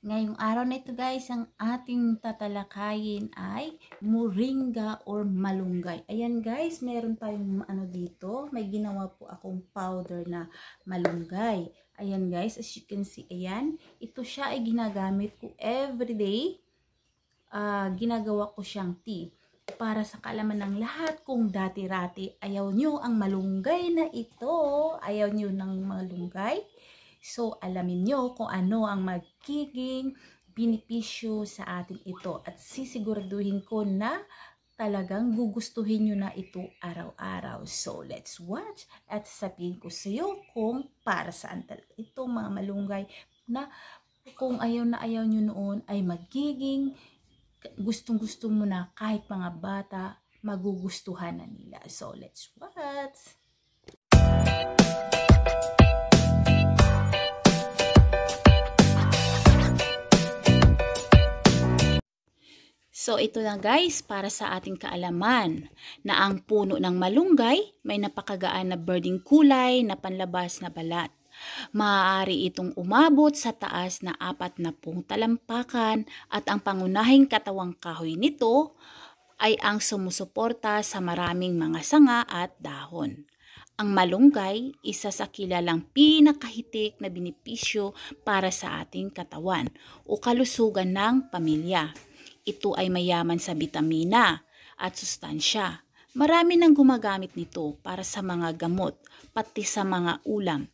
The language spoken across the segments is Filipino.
Ngayong araw na ito guys, ang ating tatalakayin ay moringa or malunggay. Ayan guys, meron tayong ano dito. May ginawa po akong powder na malunggay. Ayan guys, as you can see, ayan. Ito siya ay ginagamit ko everyday. Uh, ginagawa ko siyang tea para sa kalaman ng lahat kung dati-rati ayaw nyo ang malunggay na ito, ayaw nyo ng malunggay, So, alamin nyo kung ano ang magiging binipisyo sa atin ito. At sisiguraduhin ko na talagang gugustuhin nyo na ito araw-araw. So, let's watch at sabihin ko sa iyo kung para saan talaga itong mga malunggay na kung ayaw na ayaw nyo noon ay magiging gustong-gusto mo na kahit mga bata magugustuhan na nila. So, let's watch! So ito na guys para sa ating kaalaman na ang puno ng malunggay may napakagaan na birding kulay na panlabas na balat. Maaari itong umabot sa taas na apat na pong talampakan at ang pangunahing katawang kahoy nito ay ang sumusuporta sa maraming mga sanga at dahon. Ang malunggay, isa sa kilalang pinakahitik na binipisyo para sa ating katawan o kalusugan ng pamilya. Ito ay mayaman sa bitamina at sustansya. Marami nang gumagamit nito para sa mga gamot, pati sa mga ulam.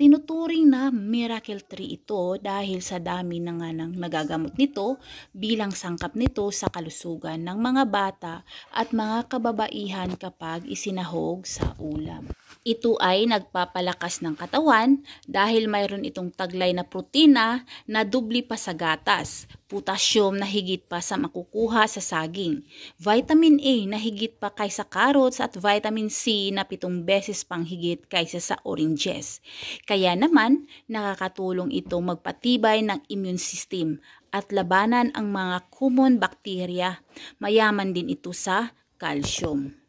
Tinuturing na miracle tree ito dahil sa dami na nga ng nagagamot nito bilang sangkap nito sa kalusugan ng mga bata at mga kababaihan kapag isinahog sa ulam. Ito ay nagpapalakas ng katawan dahil mayroon itong taglay na protina na dubli pa sa gatas, potassium na higit pa sa makukuha sa saging, vitamin A na higit pa kaysa carrots at vitamin C na pitong beses pang higit kaysa sa oranges. Kaya naman, nakakatulong ito magpatibay ng immune system at labanan ang mga common bacteria. Mayaman din ito sa calcium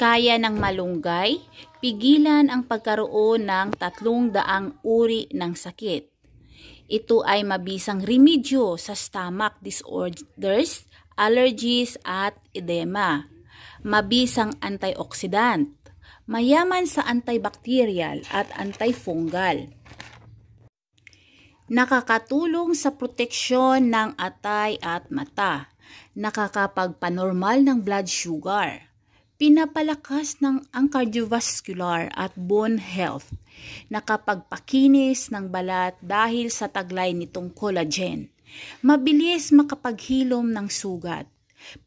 kaya ng malunggay, pigilan ang pagkaroon ng tatlong daang uri ng sakit. Ito ay mabisang remedyo sa stomach disorders, allergies at edema. Mabisang antioxidant, mayaman sa antibacterial at antifungal. Nakakatulong sa proteksyon ng atay at mata. Nakakapagpanormal ng blood sugar pinapalakas ng ang cardiovascular at bone health, nakapagpakinis ng balat dahil sa taglay nitong collagen, mabilis makapaghilom ng sugat,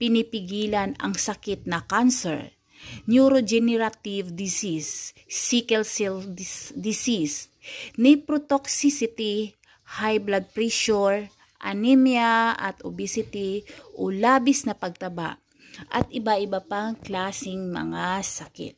pinipigilan ang sakit na cancer, neurogenerative disease, sickle cell disease, nephrotoxicity, high blood pressure, anemia at obesity o labis na pagtaba at iba-iba pang klasing mga sakit.